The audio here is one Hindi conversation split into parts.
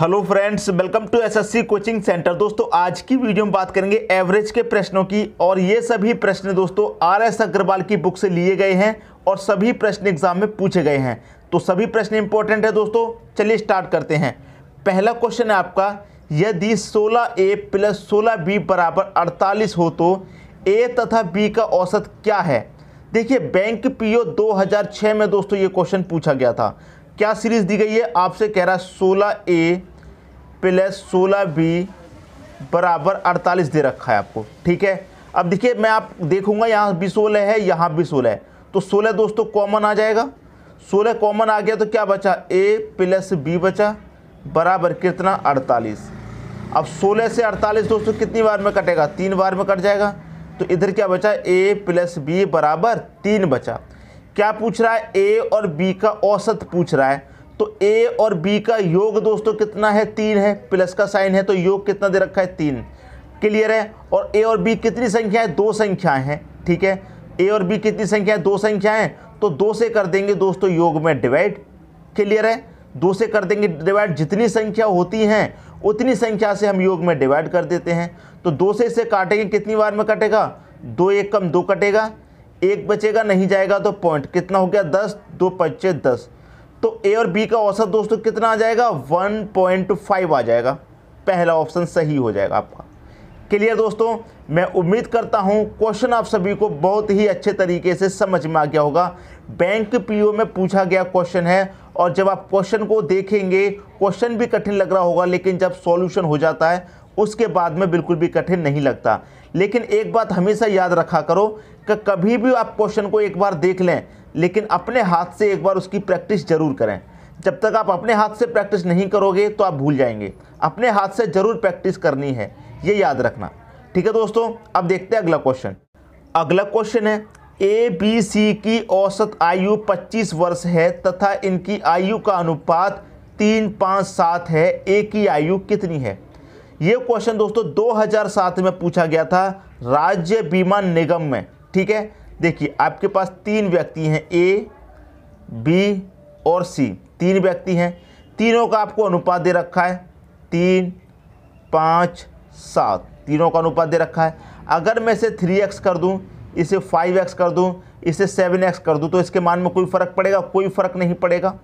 hello friends welcome to SSC coaching centre दोस्तों आज की वीडियो में बात करेंगे एवरेज के प्रश्नों की और ये सभी प्रश्न दोस्तों आर एस अग्रवाल की बुक से लिए गए हैं और सभी प्रश्न एग्जाम में पूछे गए हैं तो सभी प्रश्न इंपॉर्टेंट है दोस्तों चलिए स्टार्ट करते हैं पहला क्वेश्चन है आपका यदि सोलह ए प्लस सोलह बी बराबर अड़तालीस हो तो ए तथा बी का औसत क्या है देखिए बैंक पीओ 2006 में दोस्तों ये क्वेश्चन पूछा गया था क्या सीरीज़ दी गई है आपसे कह रहा है सोलह ए प्लस सोलह बी बराबर अड़तालीस दे रखा है आपको ठीक है अब देखिए मैं आप देखूंगा यहाँ भी सोलह है यहाँ भी सोलह है तो सोलह दोस्तों कॉमन आ जाएगा सोलह कॉमन आ गया तो क्या बचा ए प्लस बी बचा बराबर कितना अड़तालीस अब सोलह से अड़तालीस दोस्तों कितनी बार में कटेगा तीन बार में कट जाएगा तो इधर क्या बचा ए प्लस बी बराबर तीन बचा क्या पूछ रहा है ए और बी का औसत पूछ रहा है तो ए और बी का योग दोस्तों कितना है तीन है प्लस का साइन है तो योग कितना दे रखा है तीन क्लियर है और ए और बी कितनी संख्या है दो संख्याएं हैं ठीक है ए और बी कितनी संख्या है दो संख्याएं तो दो से कर देंगे दोस्तों योग में डिवाइड क्लियर है दो से कर देंगे डिवाइड जितनी संख्या होती हैं उतनी संख्या से हम योग में डिवाइड कर देते हैं तो दो से इसे काटेंगे कितनी बार में कटेगा दो एक कम दो कटेगा एक बचेगा नहीं जाएगा तो पॉइंट कितना हो गया दस दो पच्चे दस तो ए और बी का औसत दोस्तों कितना आ जाएगा वन पॉइंट फाइव आ जाएगा पहला ऑप्शन सही हो जाएगा आपका क्लियर दोस्तों मैं उम्मीद करता हूं क्वेश्चन आप सभी को बहुत ही अच्छे तरीके से समझ में आ गया होगा बैंक पीओ में पूछा गया क्वेश्चन है और जब आप क्वेश्चन को देखेंगे क्वेश्चन भी कठिन लग रहा होगा लेकिन जब सॉल्यूशन हो जाता है उसके बाद में बिल्कुल भी कठिन नहीं लगता लेकिन एक बात हमेशा याद रखा करो कि कभी भी आप क्वेश्चन को एक बार देख लें लेकिन अपने हाथ से एक बार उसकी प्रैक्टिस ज़रूर करें जब तक आप अपने हाथ से प्रैक्टिस नहीं करोगे तो आप भूल जाएंगे अपने हाथ से ज़रूर प्रैक्टिस करनी है ये याद रखना ठीक है दोस्तों अब देखते हैं अगला क्वेश्चन अगला क्वेश्चन है ए बी सी की औसत आयु 25 वर्ष है तथा इनकी आयु का अनुपात तीन पाँच सात है ए की आयु कितनी है ये क्वेश्चन दोस्तों 2007 में पूछा गया था राज्य बीमा निगम में ठीक है देखिए आपके पास तीन व्यक्ति हैं ए बी और सी तीन व्यक्ति हैं तीनों का आपको अनुपात दे रखा है तीन पाँच सात तीनों का अनुपात दे रखा है अगर मैं इसे थ्री एक्स कर दूँ इसे फाइव एक्स कर दूँ इसे सेवन एक्स कर दूँ तो इसके मान में कोई फ़र्क पड़ेगा कोई फ़र्क नहीं पड़ेगा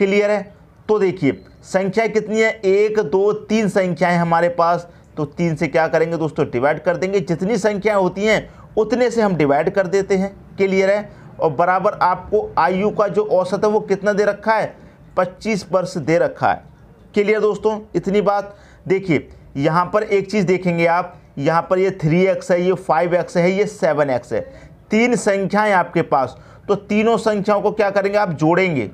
क्लियर है तो देखिए संख्या कितनी है एक दो तीन संख्याएं हमारे पास तो तीन से क्या करेंगे दोस्तों डिवाइड कर देंगे जितनी संख्याएं होती हैं उतने से हम डिवाइड कर देते हैं क्लियर है और बराबर आपको आयु का जो औसत है वो कितना दे रखा है पच्चीस वर्ष दे रखा है क्लियर दोस्तों इतनी बात देखिए यहाँ पर एक चीज़ देखेंगे आप यहाँ पर ये थ्री एक्स है ये फाइव एक्स है ये सेवन एक्स है तीन संख्याएं आपके पास तो तीनों संख्याओं को क्या करेंगे आप जोड़ेंगे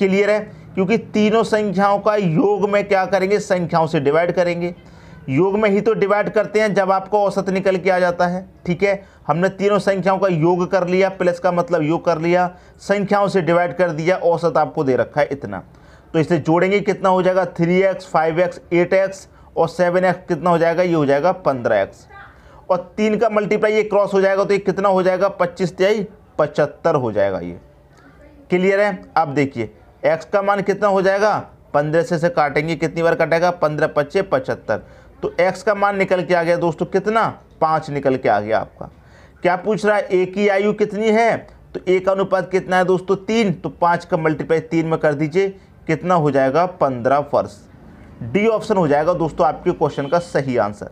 क्लियर है क्योंकि तीनों संख्याओं का योग में क्या करेंगे संख्याओं से डिवाइड करेंगे योग में ही तो डिवाइड करते हैं जब आपको औसत निकल के आ जाता है ठीक है हमने तीनों संख्याओं का योग कर लिया प्लस का मतलब योग कर लिया संख्याओं से डिवाइड कर दिया औसत आपको दे रखा है इतना तो इसे जोड़ेंगे कितना हो जाएगा three X five X eight X और सेवन एक्स कितना हो जाएगा ये हो जाएगा पंद्रह एक्स और तीन का मल्टीप्लाई ये क्रॉस हो जाएगा तो ये कितना हो जाएगा पच्चीस त्याई पचहत्तर हो जाएगा ये क्लियर है आप देखिए एक्स का मान कितना हो जाएगा पंद्रह से से काटेंगे कितनी बार काटेगा पंद्रह पच्चे पचहत्तर तो एक्स का मान निकल के आ गया दोस्तों कितना पाँच निकल के आ गया आपका क्या पूछ रहा है ए की आयु कितनी है तो ए का अनुपात कितना है दोस्तों तीन तो पाँच का मल्टीप्लाई तीन में कर दीजिए कितना हो जाएगा पंद्रह वर्ष डी ऑप्शन हो जाएगा दोस्तों आपके क्वेश्चन का सही आंसर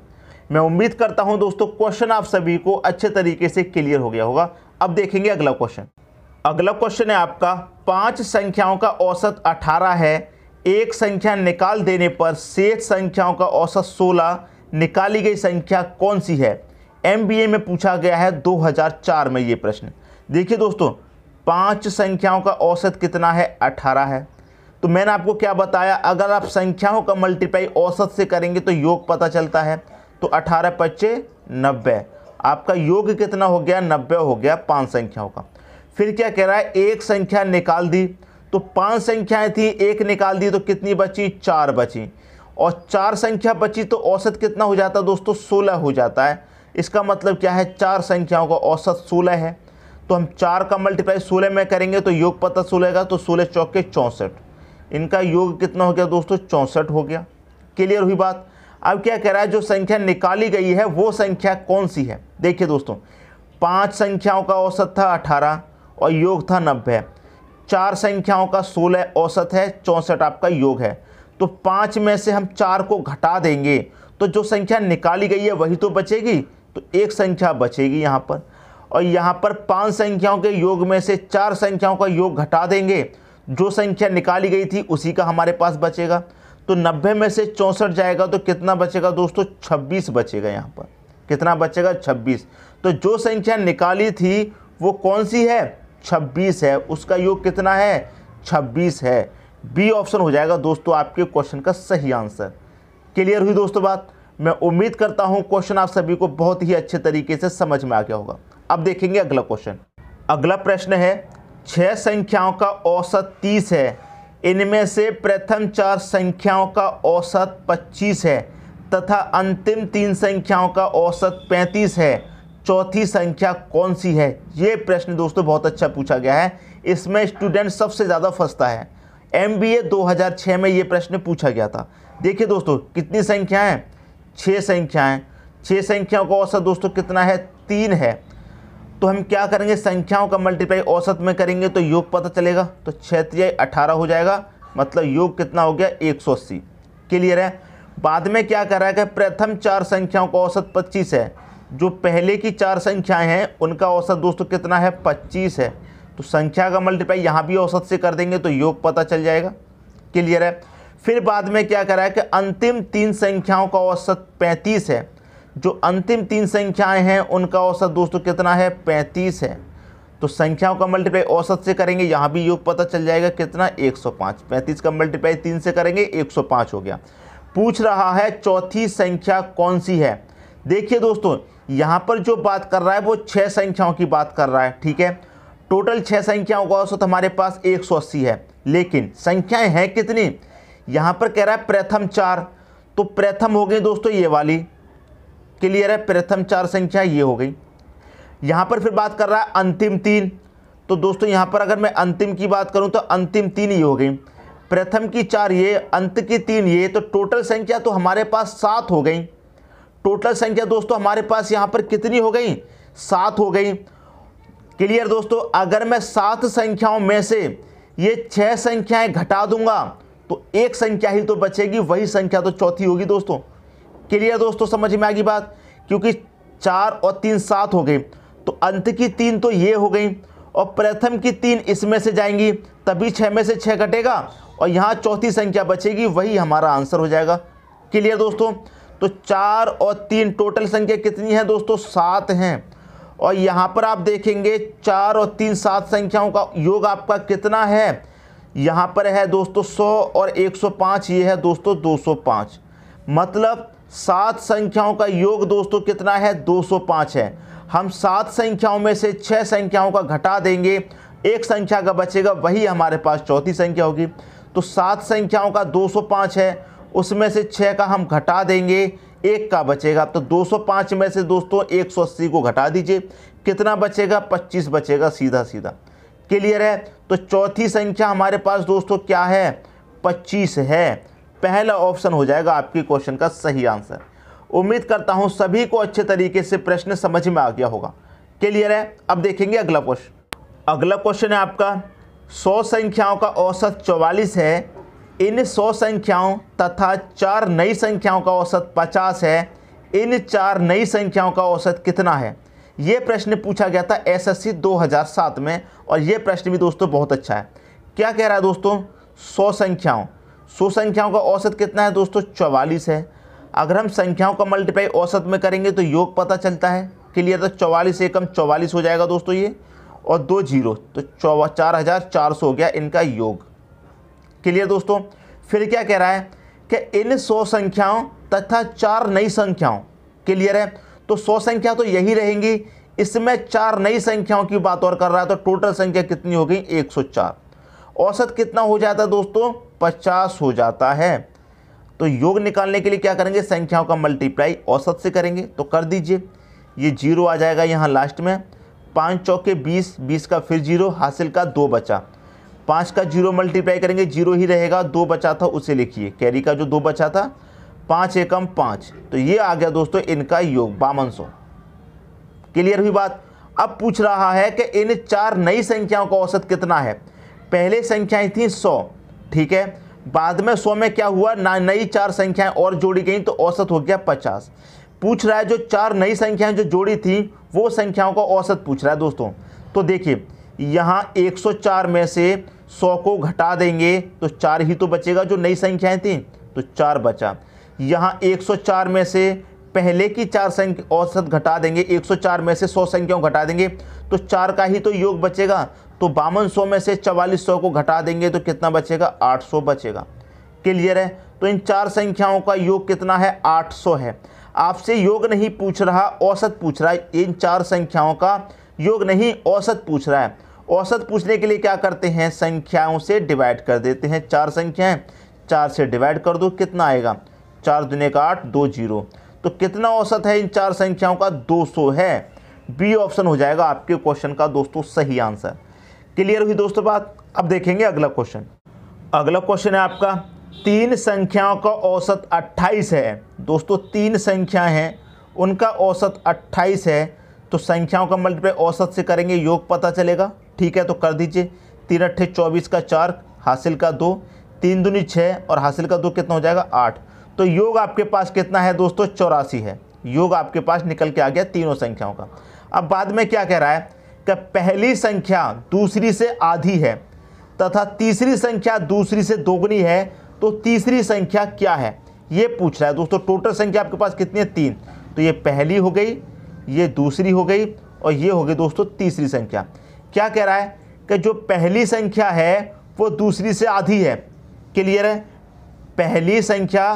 मैं उम्मीद करता हूं दोस्तों क्वेश्चन आप सभी को अच्छे तरीके से क्लियर हो गया होगा अब देखेंगे अगला क्वेश्चन अगला क्वेश्चन है आपका पांच संख्याओं का औसत अठारह है एक संख्या निकाल देने पर शेष संख्याओं का औसत सोलह निकाली गई संख्या कौन सी है एमबीए में पूछा गया है 2004 में ये प्रश्न देखिए दोस्तों पांच संख्याओं का औसत कितना है 18 है तो मैंने आपको क्या बताया अगर आप संख्याओं का मल्टीप्लाई औसत से करेंगे तो योग पता चलता है तो अठारह पच्चे नब्बे आपका योग कितना हो गया नब्बे हो गया पाँच संख्याओं का फिर क्या कह रहा है एक संख्या निकाल दी तो पांच संख्याएं थी एक निकाल दी तो कितनी बची चार बची और चार संख्या बची तो औसत कितना हो जाता है दोस्तों सोलह हो जाता है इसका मतलब क्या है चार संख्याओं का औसत सोलह है तो हम चार का मल्टीप्लाई सोलह में करेंगे तो योग पता सोलह का तो सोलह चौके चौंसठ इनका योग कितना हो गया दोस्तों चौंसठ हो गया क्लियर हुई बात अब क्या कह रहा है जो संख्या निकाली गई है वो संख्या कौन सी है देखिए दोस्तों पांच संख्याओं का औसत था अठारह और योग था नब्बे चार संख्याओं का सोलह औसत है चौंसठ आपका योग है तो पाँच में से हम चार को घटा देंगे तो जो संख्या निकाली गई है वही तो बचेगी तो एक संख्या बचेगी यहाँ पर और यहाँ पर पांच संख्याओं के योग में से चार संख्याओं का योग घटा देंगे जो संख्या निकाली गई थी उसी का हमारे पास बचेगा तो नब्बे में से चौंसठ जाएगा तो कितना बचेगा दोस्तों छब्बीस बचेगा यहाँ पर कितना बचेगा छब्बीस तो जो संख्या निकाली थी वो कौन सी है छब्बीस है उसका योग कितना है छब्बीस है बी ऑप्शन हो जाएगा दोस्तों आपके क्वेश्चन का सही आंसर क्लियर हुई दोस्तों बात मैं उम्मीद करता हूँ क्वेश्चन आप सभी को बहुत ही अच्छे तरीके से समझ में आ गया होगा अब देखेंगे अगला क्वेश्चन अगला प्रश्न है छह संख्याओं का औसत तीस है इनमें से प्रथम चार संख्याओं का औसत पच्चीस है तथा अंतिम तीन संख्याओं का औसत पैंतीस है चौथी संख्या कौन सी है ये प्रश्न दोस्तों बहुत अच्छा पूछा गया है इसमें स्टूडेंट सबसे ज़्यादा फंसता है एम बी ए दो हज़ार में ये प्रश्न पूछा गया था देखिए दोस्तों कितनी संख्याएं छः संख्याएं छः संख्याओं का औसत दोस्तों कितना है तीन है तो हम क्या करेंगे संख्याओं का मल्टीप्लाई औसत में करेंगे तो योग पता चलेगा तो क्षेत्रीय अठारह हो जाएगा मतलब योग कितना हो गया एक सौ अस्सी क्लियर है बाद में क्या कर रहा है कि प्रथम चार संख्याओं का औसत पच्चीस है जो पहले की चार संख्याएं हैं उनका औसत दोस्तों कितना है पच्चीस है तो संख्या का मल्टीप्लाई यहाँ भी औसत से कर देंगे तो योग पता चल जाएगा क्लियर है फिर बाद में क्या करा है कि अंतिम तीन संख्याओं का औसत पैंतीस है जो अंतिम तीन संख्याएं हैं उनका औसत दोस्तों कितना है पैंतीस है तो संख्याओं का मल्टीप्लाई औसत से करेंगे यहाँ भी योग पता चल जाएगा कितना 105 पैंतीस का मल्टीप्लाई तीन से करेंगे 105 हो गया पूछ रहा है चौथी संख्या कौन सी है देखिए दोस्तों यहाँ पर जो बात कर रहा है वो छः संख्याओं की बात कर रहा है ठीक है टोटल छः संख्याओं का औसत हमारे पास एक है लेकिन संख्याएं हैं कितनी यहाँ पर कह रहा है प्रथम चार तो प्रथम हो गई दोस्तों ये वाली क्लियर है प्रथम चार संख्या ये हो गई यहाँ पर फिर बात कर रहा है अंतिम तीन तो दोस्तों यहाँ पर अगर मैं अंतिम की बात करूँ तो अंतिम तीन ये हो गई प्रथम की चार ये अंत की तीन ये तो टोटल संख्या तो हमारे पास सात हो गई टोटल संख्या दोस्तों हमारे पास यहाँ पर कितनी हो गई सात हो गई क्लियर दोस्तों अगर मैं सात संख्याओं में से ये छह संख्याएं घटा दूंगा तो एक संख्या ही तो बचेगी वही संख्या तो चौथी होगी दोस्तों क्लियर दोस्तों समझ में आ गई बात क्योंकि चार और तीन सात हो गई तो अंत की तीन तो ये हो गई और प्रथम की तीन इसमें से जाएंगी तभी छः में से छः कटेगा और यहाँ चौथी संख्या बचेगी वही हमारा आंसर हो जाएगा क्लियर दोस्तों तो चार और तीन टोटल संख्या कितनी है दोस्तों सात हैं और यहाँ पर आप देखेंगे चार और तीन सात संख्याओं का योग आपका कितना है यहाँ पर है दोस्तों सौ और एक सौ पाँच ये है दोस्तों दो सौ पाँच मतलब सात संख्याओं का योग दोस्तों कितना है दो सौ पाँच है हम सात संख्याओं में से छः संख्याओं का घटा देंगे एक संख्या का बचेगा वही हमारे पास चौथी संख्या होगी तो सात संख्याओं का 205 है उसमें से छः का हम घटा देंगे एक का बचेगा तो 205 में से दोस्तों 180 को घटा दीजिए कितना बचेगा 25 बचेगा सीधा सीधा क्लियर है तो चौथी संख्या हमारे पास दोस्तों क्या है 25 है पहला ऑप्शन हो जाएगा आपके क्वेश्चन का सही आंसर उम्मीद करता हूँ सभी को अच्छे तरीके से प्रश्न समझ में आ गया होगा क्लियर है अब देखेंगे अगला क्वेश्चन अगला क्वेश्चन है आपका सौ संख्याओं का औसत चौवालीस है इन सौ संख्याओं तथा चार नई संख्याओं का औसत पचास है इन चार नई संख्याओं का औसत कितना है ये प्रश्न पूछा गया था एसएससी 2007 में और ये प्रश्न भी दोस्तों बहुत अच्छा है क्या कह रहा है दोस्तों सौ संख्याओं सौ संख्याओं का औसत कितना है दोस्तों चौवालीस है अगर हम संख्याओं का मल्टीप्लाई औसत में करेंगे तो योग पता चलता है क्लियर तो चौवालीस एकम चौवालीस हो जाएगा दोस्तों ये और दो जीरो तो चौ चार हज़ार चार सौ हो गया इनका योग क्लियर दोस्तों फिर क्या कह रहा है कि इन सौ संख्याओं तथा चार नई संख्याओं क्लियर है तो सौ संख्या तो यही रहेंगी इसमें चार नई संख्याओं की बात और कर रहा है तो टोटल संख्या कितनी हो गई एक औसत कितना हो जाता है दोस्तों पचास हो जाता है तो योग निकालने के लिए क्या करेंगे संख्याओं का मल्टीप्लाई औसत से करेंगे तो कर दीजिए ये जीरो आ जाएगा यहाँ लास्ट में पाँच चौके बीस बीस का फिर जीरो हासिल का दो बचा पाँच का जीरो मल्टीप्लाई करेंगे जीरो ही रहेगा दो बचा था उसे लिखिए कैरी का जो दो बचा था पाँच एकम पाँच तो ये आ गया दोस्तों इनका योग बावन सौ क्लियर हुई बात अब पूछ रहा है कि इन चार नई संख्याओं का औसत कितना है पहले संख्याएं थी सौ ठीक है बाद में सौ में क्या हुआ ना नई चार संख्याएं और जोड़ी गई तो औसत हो गया पचास पूछ रहा है जो चार नई संख्याएं जो जोड़ी थी वो संख्याओं का औसत पूछ रहा है दोस्तों तो देखिए यहाँ 104 में से सौ को घटा देंगे तो चार ही तो बचेगा जो नई संख्याएं थी तो चार बचा यहाँ 104 में से पहले की चार संख्या औसत घटा देंगे 104 में से 100 संख्याओं घटा देंगे तो चार का ही तो योग बचेगा तो बावन सौ में से चवालीस सौ को घटा देंगे तो कितना बचेगा सौ बचेगा क्लियर है तो इन चार संख्याओं का योग कितना है 800 है आपसे योग नहीं पूछ रहा औसत पूछ रहा है इन चार संख्याओं का योग नहीं औसत पूछ रहा है औसत पूछने के लिए क्या करते हैं संख्याओं से डिवाइड कर देते हैं चार संख्याएं चार से डिवाइड कर दो कितना आएगा चार दुने का आठ दो जीरो तो कितना औसत है इन चार संख्याओं का 200 है बी ऑप्शन हो जाएगा आपके क्वेश्चन का दोस्तों सही आंसर क्लियर हुई दोस्तों बात अब देखेंगे अगला क्वेश्चन अगला क्वेश्चन है आपका तीन संख्याओं का औसत अट्ठाईस है दोस्तों तीन संख्या हैं उनका औसत अट्ठाईस है तो संख्याओं का मल्टीप्लाई औसत से करेंगे योग पता चलेगा ठीक है तो कर दीजिए तीन अट्ठे चौबीस का चार हासिल का दो तीन दुनी छः और हासिल का दो कितना हो जाएगा आठ तो योग आपके पास कितना है दोस्तों चौरासी है योग आपके पास निकल के आ गया तीनों संख्याओं का अब बाद में क्या कह रहा है कि पहली संख्या दूसरी से आधी है तथा तीसरी संख्या दूसरी से दोगुनी है तो तीसरी संख्या क्या है ये पूछ रहा है दोस्तों टोटल संख्या आपके पास कितनी है तीन तो ये पहली हो गई ये दूसरी हो गई और ये हो गई दोस्तों तीसरी संख्या क्या कह रहा है कि जो पहली संख्या है वो दूसरी से आधी है क्लियर है पहली संख्या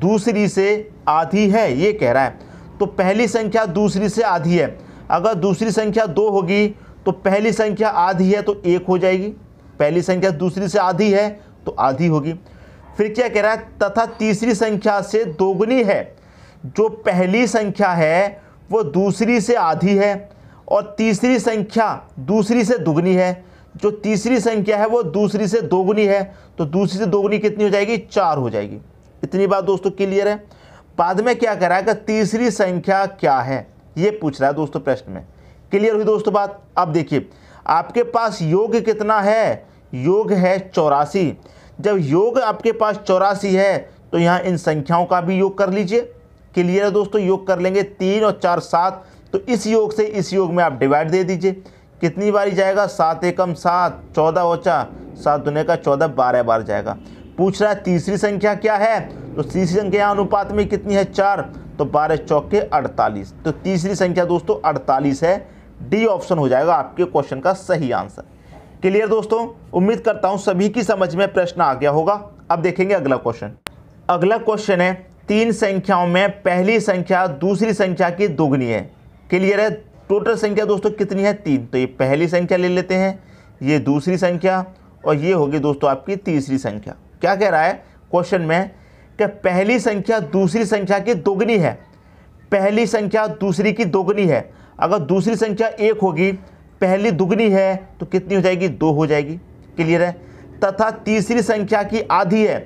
दूसरी से आधी है ये कह रहा है तो पहली संख्या दूसरी से आधी है अगर दूसरी संख्या दो होगी तो पहली संख्या आधी है तो एक हो जाएगी पहली संख्या दूसरी से आधी है तो आधी होगी फिर क्या कह रहा है तथा तीसरी संख्या से दोगुनी है जो पहली संख्या है वो दूसरी से आधी है और तीसरी संख्या दूसरी से दुगनी है जो तीसरी संख्या है वो दूसरी से दोगुनी है तो दूसरी से दोगुनी कितनी हो जाएगी चार हो जाएगी इतनी बात दोस्तों क्लियर है बाद में क्या कराएगा तीसरी संख्या क्या है ये पूछ रहा है दोस्तों प्रश्न में क्लियर हुई दोस्तों बात अब देखिए आपके पास योग कितना है योग है चौरासी जब योग आपके पास चौरासी है तो यहाँ इन संख्याओं का भी योग कर लीजिए क्लियर है दोस्तों योग कर लेंगे तीन और चार सात तो इस योग से इस योग में आप डिवाइड दे दीजिए कितनी बारी जाएगा सात एकम सात चौदह ओचा सात दुनिया का चौदह बारह बार जाएगा पूछ रहा है तीसरी संख्या क्या है तो तीसरी संख्या अनुपात में कितनी है चार तो बारह चौके अड़तालीस तो तीसरी संख्या दोस्तों अड़तालीस है डी ऑप्शन हो जाएगा आपके क्वेश्चन का सही आंसर क्लियर दोस्तों उम्मीद करता हूँ सभी की समझ में प्रश्न आ गया होगा अब देखेंगे अगला क्वेश्चन अगला क्वेश्चन है तीन संख्याओं में पहली संख्या दूसरी संख्या की दोगुनी है क्लियर है टोटल संख्या दोस्तों कितनी है तीन तो ये पहली संख्या ले लेते हैं ये दूसरी संख्या और ये होगी दोस्तों आपकी तीसरी संख्या क्या कह रहा है क्वेश्चन में कि पहली संख्या दूसरी संख्या की दोगुनी है पहली संख्या दूसरी की दोगुनी है अगर दूसरी संख्या एक होगी पहली दुगनी है तो कितनी हो जाएगी दो हो जाएगी क्लियर है तथा तीसरी संख्या की आधी है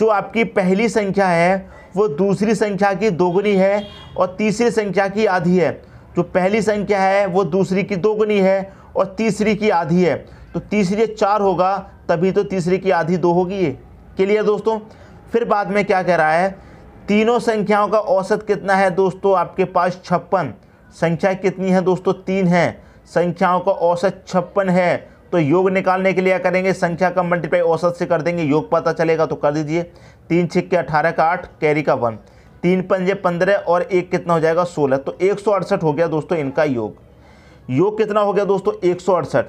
जो आपकी पहली संख्या है वो दूसरी संख्या की दोगुनी है और तीसरी संख्या की आधी है जो पहली संख्या है वो दूसरी की दोगुनी है और तीसरी की आधी है तो तीसरी चार होगा तभी तो तीसरी की आधी दो होगी ये क्लियर दोस्तों फिर बाद में क्या कह रहा है तीनों संख्याओं का औसत कितना है दोस्तों आपके पास छप्पन संख्या कितनी है दोस्तों तीन है संख्याओं का औसत छप्पन है तो योग निकालने के लिए करेंगे संख्या का मल्टीप्लाई औसत से कर देंगे योग पता चलेगा तो कर दीजिए तीन छिक्के अठारह का आठ कैरी का वन तीन पंजे पंद्रह और एक कितना हो जाएगा सोलह तो एक सौ अड़सठ हो गया दोस्तों इनका योग योग कितना हो गया दोस्तों एक सौ अड़सठ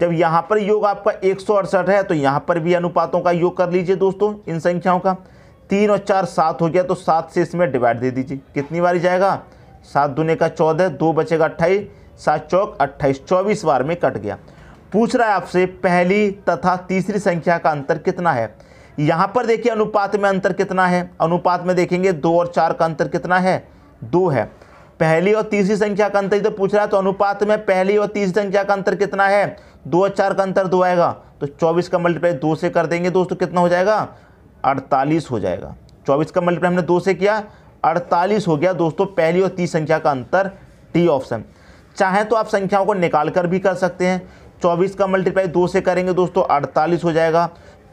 जब यहाँ पर योग आपका एक सौ अड़सठ है तो यहाँ पर भी अनुपातों का योग कर लीजिए दोस्तों इन संख्याओं का तीन और चार सात हो गया तो सात से इसमें डिवाइड दे दीजिए कितनी बार जाएगा सात दुने का चौदह दो बचेगा अट्ठाईस सात चौक अट्ठाईस चौबीस बार में कट गया पूछ रहा है आपसे पहली तथा तीसरी संख्या का अंतर कितना है यहां पर देखिए अनुपात में अंतर कितना है अनुपात में देखेंगे दो और चार का अंतर कितना है दो है पहली और तीसरी संख्या का अंतर तो पूछ रहा है तो अनुपात में पहली और तीसरी संख्या का अंतर कितना है दो और चार का अंतर दो आएगा तो चौबीस का मल्टीप्लाई दो से कर देंगे दोस्तों कितना हो जाएगा अड़तालीस हो जाएगा चौबीस का मल्टीप्लाई हमने दो से किया अड़तालीस हो गया दोस्तों पहली और तीस संख्या का अंतर टी ऑप्शन चाहे तो आप संख्याओं को निकाल कर भी कर सकते हैं चौबीस का मल्टीप्लाई दो से करेंगे दोस्तों अड़तालीस हो जाएगा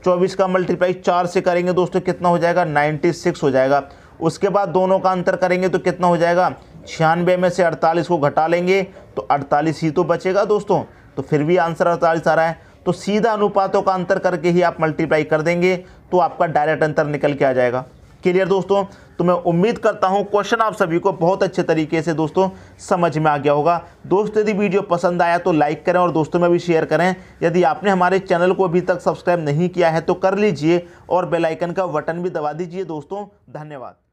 चौबीस का मल्टीप्लाई चार से करेंगे दोस्तों कितना हो जाएगा नाइन्टी सिक्स हो जाएगा उसके बाद दोनों का अंतर करेंगे तो कितना हो जाएगा छियानवे में से अड़तालीस को घटा लेंगे तो अड़तालीस ही तो बचेगा दोस्तों तो फिर भी आंसर अड़तालीस आ रहा है तो सीधा अनुपातों का अंतर करके ही आप मल्टीप्लाई कर देंगे तो आपका डायरेक्ट अंतर निकल के आ जाएगा क्लियर दोस्तों तो मैं उम्मीद करता हूँ क्वेश्चन आप सभी को बहुत अच्छे तरीके से दोस्तों समझ में आ गया होगा दोस्त यदि वीडियो पसंद आया तो लाइक करें और दोस्तों में भी शेयर करें यदि आपने हमारे चैनल को अभी तक सब्सक्राइब नहीं किया है तो कर लीजिए और बेलाइकन का बटन भी दबा दीजिए दोस्तों धन्यवाद